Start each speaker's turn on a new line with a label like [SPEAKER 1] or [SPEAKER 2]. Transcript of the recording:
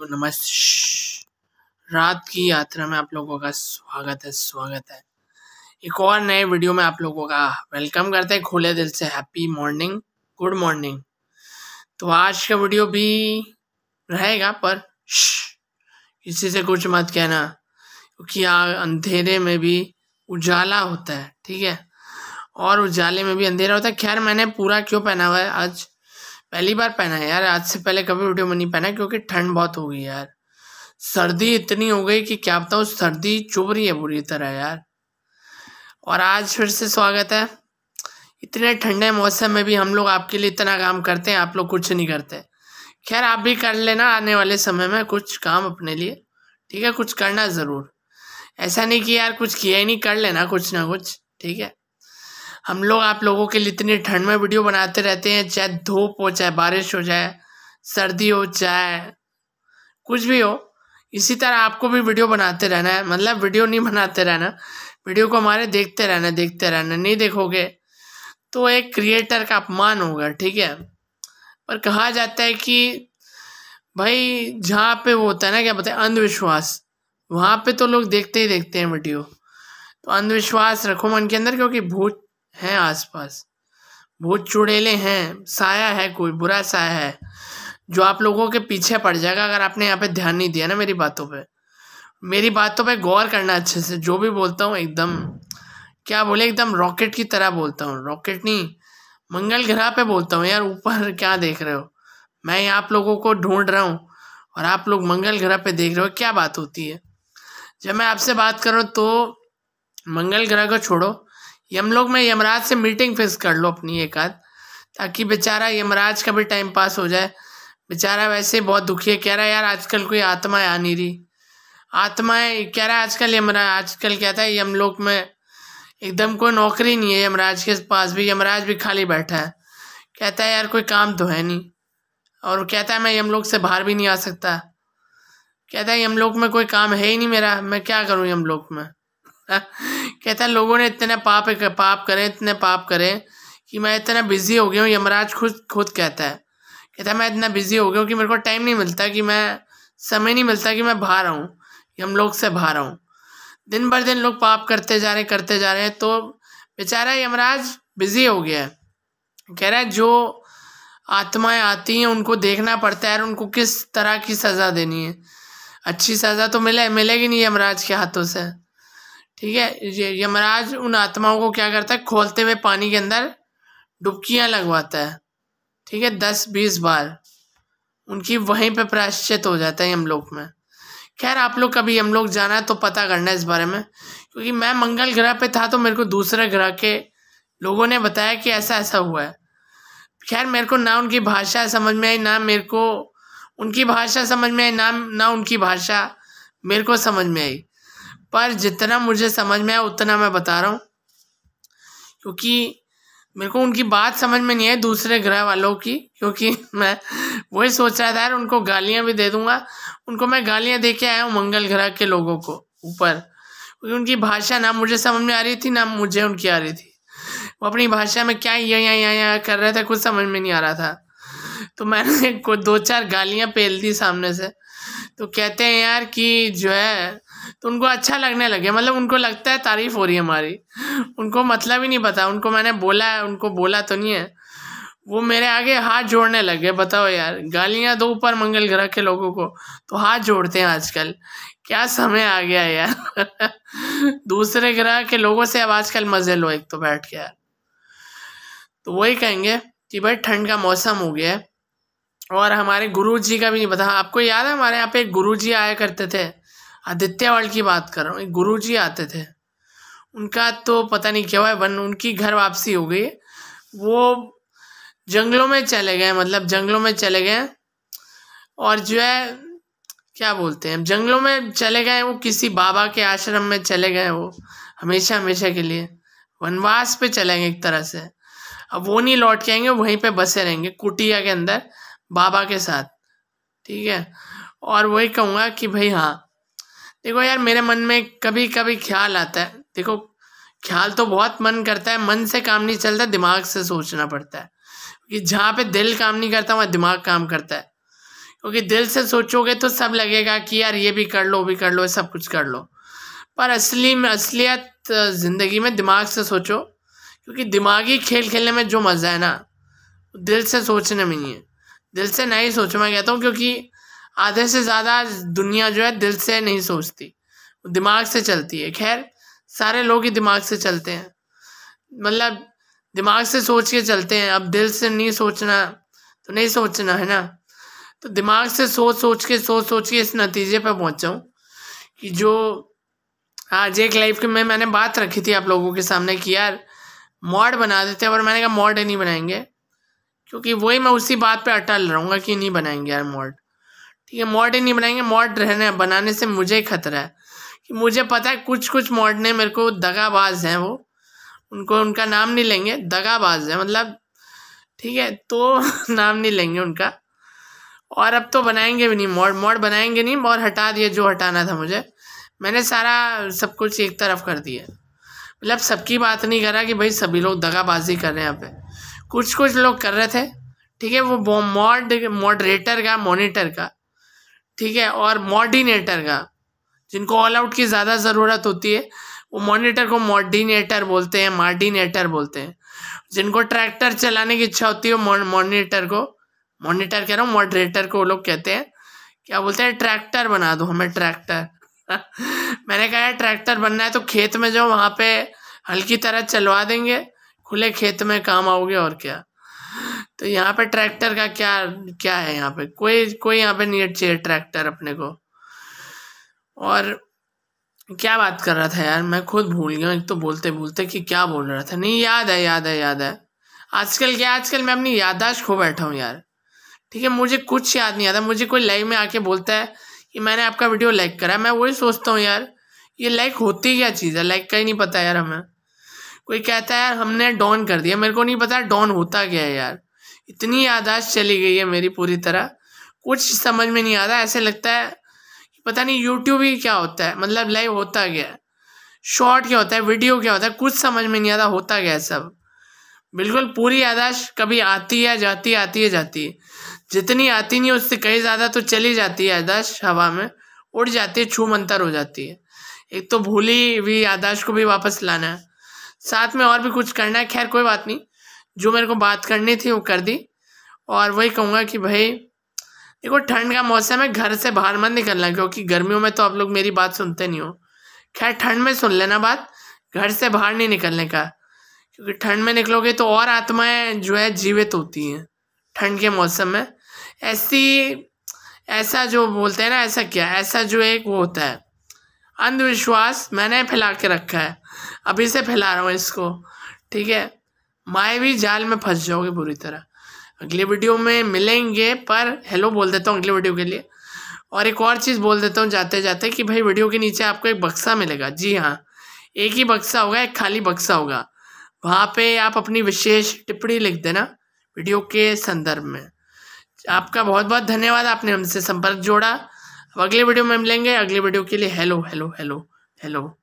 [SPEAKER 1] तो नमस्ते रात की यात्रा में आप लोगों का स्वागत है स्वागत है एक और नए वीडियो में आप लोगों का वेलकम करते हैं खुले दिल से हैप्पी मॉर्निंग गुड मॉर्निंग तो आज का वीडियो भी रहेगा पर किसी से कुछ मत कहना क्योंकि अंधेरे में भी उजाला होता है ठीक है और उजाले में भी अंधेरा होता है खैर मैंने पूरा क्यों पहना हुआ है आज पहली बार पहना है यार आज से पहले कभी वीडियो में नहीं पहना क्योंकि ठंड बहुत हो गई यार सर्दी इतनी हो गई कि क्या बताऊँ सर्दी चुभ रही है बुरी तरह यार और आज फिर से स्वागत है इतने ठंडे मौसम में भी हम लोग आपके लिए इतना काम करते हैं आप लोग कुछ नहीं करते खैर आप भी कर लेना आने वाले समय में कुछ काम अपने लिए ठीक है कुछ करना ज़रूर ऐसा नहीं कि यार कुछ किया ही नहीं कर लेना कुछ ना कुछ ठीक है हम लोग आप लोगों के लिए इतनी ठंड में वीडियो बनाते रहते हैं चाहे धूप हो चाहे बारिश हो जाए सर्दी हो चाहे कुछ भी हो इसी तरह आपको भी वीडियो बनाते रहना है मतलब वीडियो नहीं बनाते रहना वीडियो को हमारे देखते रहना देखते रहना नहीं देखोगे तो एक क्रिएटर का अपमान होगा ठीक है पर कहा जाता है कि भाई जहाँ पे वो होता है ना क्या बताए अंधविश्वास वहाँ पे तो लोग देखते ही देखते हैं वीडियो तो अंधविश्वास रखो मन के अंदर क्योंकि भूत हैं आसपास भूत चुड़ेले हैं साया है कोई बुरा साया है जो आप लोगों के पीछे पड़ जाएगा अगर आपने यहाँ पे ध्यान नहीं दिया ना मेरी बातों पे मेरी बातों पे गौर करना अच्छे से जो भी बोलता हूँ एकदम क्या बोले एकदम रॉकेट की तरह बोलता हूँ रॉकेट नहीं मंगल ग्रह पे बोलता हूँ यार ऊपर क्या देख रहे हो मैं आप लोगों को ढूंढ रहा हूँ और आप लोग मंगल ग्रह पे देख रहे हो क्या बात होती है जब मैं आपसे बात करूँ तो मंगल ग्रह को छोड़ो यमलोक में यमराज से मीटिंग फिक्स कर लो अपनी एक आध ताकि बेचारा यमराज का भी टाइम पास हो जाए बेचारा वैसे बहुत दुखी है कह रहा है यार आजकल कोई आत्माएं आ नहीं रही आत्माएं कह रहा है आजकल यमराज आजकल क्या था यमलोक में एकदम कोई नौकरी नहीं है यमराज के पास भी यमराज भी खाली बैठा है कहता है यार कोई काम तो है नहीं और कहता है मैं यमलोक से बाहर भी नहीं आ सकता कहता है यमलोक में कोई काम है ही नहीं मेरा मैं क्या करूँ यमलोक में कहता है लोगों ने इतने पाप पाप करे इतने पाप करे कि मैं इतना बिज़ी हो गया हूँ यमराज खुद खुद कहता है कहता है मैं इतना बिज़ी हो गया हूँ कि मेरे को टाइम नहीं मिलता कि मैं समय नहीं मिलता कि मैं बाहर आऊँ यम लोग से बाहर आऊँ दिन भर दिन लोग पाप करते जा रहे करते जा रहे हैं तो बेचारा यमराज बिज़ी हो गया है कह रहा है जो आत्माएं आती हैं उनको देखना पड़ता है और उनको किस तरह की सज़ा देनी है अच्छी सज़ा तो मिले मिलेगी नहीं यमराज के हाथों से ठीक है ये यमराज उन आत्माओं को क्या करता है खोलते हुए पानी के अंदर डुबकियां लगवाता है ठीक है दस बीस बार उनकी वहीं पे प्राश्चित हो जाता है यमलोक में खैर आप लोग कभी हम लोग जाना है तो पता करना है इस बारे में क्योंकि मैं मंगल ग्रह पे था तो मेरे को दूसरे ग्रह के लोगों ने बताया कि ऐसा ऐसा हुआ है खैर मेरे को ना उनकी भाषा समझ में आई ना मेरे को उनकी भाषा समझ में आई ना ना उनकी भाषा मेरे को समझ में आई पर जितना मुझे समझ में आया उतना मैं बता रहा हूँ क्योंकि मेरे को उनकी बात समझ में नहीं आई दूसरे ग्रह वालों की क्योंकि मैं वही सोच रहा था यार उनको गालियाँ भी दे दूंगा उनको मैं गालियाँ दे के आया हूँ मंगल ग्रह के लोगों को ऊपर क्योंकि उनकी भाषा ना मुझे समझ में आ रही थी ना मुझे उनकी आ रही थी वो अपनी भाषा में क्या यहाँ यहाँ यहाँ कर रहे थे कुछ समझ में नहीं आ रहा था तो मैंने दो चार गालियाँ पेल दी सामने से तो कहते हैं यार कि जो है तो उनको अच्छा लगने लगे मतलब उनको लगता है तारीफ़ हो रही है हमारी उनको मतलब ही नहीं पता उनको मैंने बोला है उनको बोला तो नहीं है वो मेरे आगे हाथ जोड़ने लगे बताओ यार गालियाँ दो ऊपर मंगल ग्रह के लोगों को तो हाथ जोड़ते हैं आजकल क्या समय आ गया यार दूसरे ग्रह के लोगों से अब आजकल मजे लो एक तो बैठ के यार तो वही कहेंगे कि भाई ठंड का मौसम हो गया है और हमारे गुरु जी का भी नहीं पता हाँ, आपको याद है हमारे यहाँ पे एक गुरु जी आया करते थे आदित्य वर्ल्ड की बात कर रहा हूँ एक गुरु जी आते थे उनका तो पता नहीं क्या हुआ वन उनकी घर वापसी हो गई वो जंगलों में चले गए मतलब जंगलों में चले गए और जो है क्या बोलते हैं जंगलों में चले गए वो किसी बाबा के आश्रम में चले गए वो हमेशा हमेशा के लिए वनवास पे चलेंगे एक तरह से अब वो नहीं लौट के आएंगे वहीं पे बसे रहेंगे कुटिया के अंदर बाबा के साथ ठीक है और वही कहूँगा कि भाई हाँ देखो यार मेरे मन में कभी कभी ख्याल आता है देखो ख्याल तो बहुत मन करता है मन से काम नहीं चलता दिमाग से सोचना पड़ता है कि जहाँ पे दिल काम नहीं करता वहाँ दिमाग काम करता है क्योंकि दिल से सोचोगे तो सब लगेगा कि यार ये भी कर लो भी कर लो सब कुछ कर लो पर असली में असलियत ज़िंदगी में दिमाग से सोचो क्योंकि दिमागी खेल खेलने में जो मज़ा है ना दिल से सोचने में ही है दिल से नहीं सोचो मैं कहता हूँ क्योंकि आधे से ज़्यादा दुनिया जो है दिल से नहीं सोचती दिमाग से चलती है खैर सारे लोग ही दिमाग से चलते हैं मतलब दिमाग से सोच के चलते हैं अब दिल से नहीं सोचना तो नहीं सोचना है ना तो दिमाग से सोच सोच के सोच सोच के इस नतीजे पर पहुँचाऊँ कि जो आज एक लाइफ में मैंने बात रखी थी आप लोगों के सामने कि यार मॉड बना देते हैं और मैंने कहा मॉड नहीं बनाएंगे क्योंकि वही मैं उसी बात पे अटल रहूँगा कि नहीं बनाएंगे यार मॉड ठीक है मॉड ही नहीं बनाएंगे मॉड रहने बनाने से मुझे ही खतरा है कि मुझे पता है कुछ कुछ मॉड ने मेरे को दगाबाज हैं वो उनको उनका नाम नहीं लेंगे दगाबाज है मतलब ठीक है तो नाम नहीं लेंगे उनका और अब तो बनाएंगे भी नहीं मॉड मॉड बनाएंगे नहीं और हटा दिए जो हटाना था मुझे मैंने सारा सब कुछ एक तरफ कर दिया मतलब सबकी बात नहीं करा कि भाई सभी लोग दगाबाजी कर रहे हैं यहाँ पे कुछ कुछ लोग कर रहे थे ठीक है वो मॉड मॉडरेटर का मॉनिटर का ठीक है और मॉर्डिनेटर का जिनको ऑल आउट की ज़्यादा ज़रूरत होती है वो मॉनिटर को मॉर्डिनेटर बोलते हैं मार्डिनेटर बोलते हैं जिनको ट्रैक्टर चलाने की इच्छा होती है मॉनिटर को मॉनिटर कह रहा हूँ मॉडरेटर को वो लोग कहते हैं क्या बोलते हैं ट्रैक्टर बना दो हमें ट्रैक्टर मैंने कहा ट्रैक्टर बनना है तो खेत में जो वहाँ पे हल्की तरह चलवा देंगे खुले खेत में काम आओगे और क्या तो यहाँ पे ट्रैक्टर का क्या क्या है यहाँ पे कोई कोई यहाँ पे नहीं चाहिए ट्रैक्टर अपने को और क्या बात कर रहा था यार मैं खुद भूल गया एक तो बोलते बोलते कि क्या बोल रहा था नहीं याद है याद है याद है आजकल क्या आजकल मैं अपनी याददाश्त खो बैठा हूँ यार ठीक है मुझे कुछ याद नहीं आता मुझे कोई लाइव में आके बोलता है कि मैंने आपका वीडियो लाइक करा मैं वही सोचता हूँ यार ये लाइक होती क्या चीज़ है लाइक का ही नहीं पता यार हमें कोई कहता है यार हमने डॉन कर दिया मेरे को नहीं पता डॉन होता क्या है यार इतनी यादाश्त चली गई है मेरी पूरी तरह कुछ समझ में नहीं आता ऐसे लगता है पता नहीं यूट्यूब ही क्या होता है मतलब लाइव होता क्या है शॉर्ट क्या होता है वीडियो क्या होता है कुछ समझ में नहीं आता होता क्या है सब बिल्कुल पूरी यादाश्त कभी आती है जाती है आती है जाती है जितनी आती नहीं उससे कहीं ज़्यादा तो चली जाती है यादाश्त हवा में उड़ जाती है छू मंतर हो जाती है एक तो भूली हुई यादाश्त को भी वापस लाना है साथ में और भी कुछ करना है खैर कोई बात नहीं जो मेरे को बात करनी थी वो कर दी और वही कहूँगा कि भाई देखो ठंड का मौसम है घर से बाहर मत निकलना क्योंकि गर्मियों में तो आप लोग मेरी बात सुनते नहीं हो खैर ठंड में सुन लेना बात घर से बाहर नहीं निकलने का क्योंकि ठंड में निकलोगे तो और आत्माएं जो है जीवित होती हैं ठंड के मौसम में ऐसी ऐसा जो बोलते हैं ना ऐसा क्या ऐसा जो एक वो होता है अंधविश्वास मैंने फैला के रखा है अभी से फैला रहा हूँ इसको ठीक है भी जाल में फंस जाओगे बुरी तरह अगले वीडियो में मिलेंगे पर हेलो बोल देता हूँ अगले वीडियो के लिए और एक और चीज़ बोल देता हूँ जाते जाते कि भाई वीडियो के नीचे आपको एक बक्सा मिलेगा जी हाँ एक ही बक्सा होगा एक खाली बक्सा होगा वहाँ पे आप अपनी विशेष टिप्पणी लिख देना वीडियो के संदर्भ में आपका बहुत बहुत धन्यवाद आपने हमसे संपर्क जोड़ा अब अगले वीडियो में मिलेंगे अगले वीडियो के लिए हेलो हेलो हेलो हेलो